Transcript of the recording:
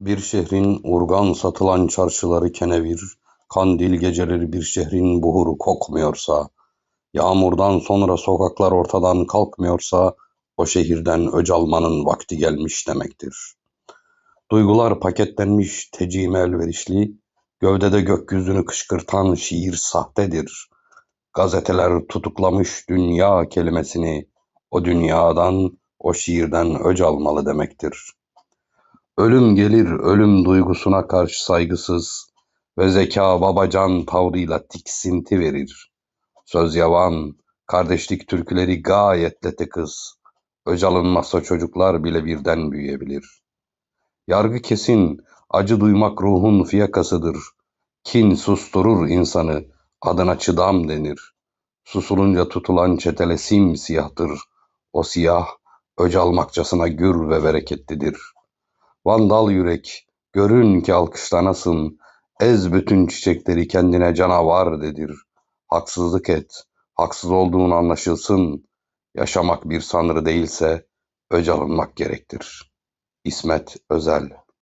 Bir şehrin urgan satılan çarşıları kenevir, kandil geceleri bir şehrin buhuru kokmuyorsa, yağmurdan sonra sokaklar ortadan kalkmıyorsa, o şehirden öc almanın vakti gelmiş demektir. Duygular paketlenmiş, tecime elverişli, gövdede gökyüzünü kışkırtan şiir sahtedir. Gazeteler tutuklamış dünya kelimesini, o dünyadan, o şiirden öc almalı demektir.'' Ölüm gelir ölüm duygusuna karşı saygısız ve zeka babacan tavrıyla tiksinti verir. Söz yavan, kardeşlik türküleri gayet de tekız. Öz alınmazsa çocuklar bile birden büyüyebilir. Yargı kesin, acı duymak ruhun fiyakasıdır. Kin susturur insanı, adına çıdam denir. Susulunca tutulan çetele simsiyahtır. O siyah, öc almakçasına gür ve bereketlidir.'' Vandal yürek, görün ki alkışlanasın. Ez bütün çiçekleri kendine canavar dedir. Haksızlık et, haksız olduğun anlaşılsın. Yaşamak bir sanrı değilse, öcalınmak gerektir. İsmet Özel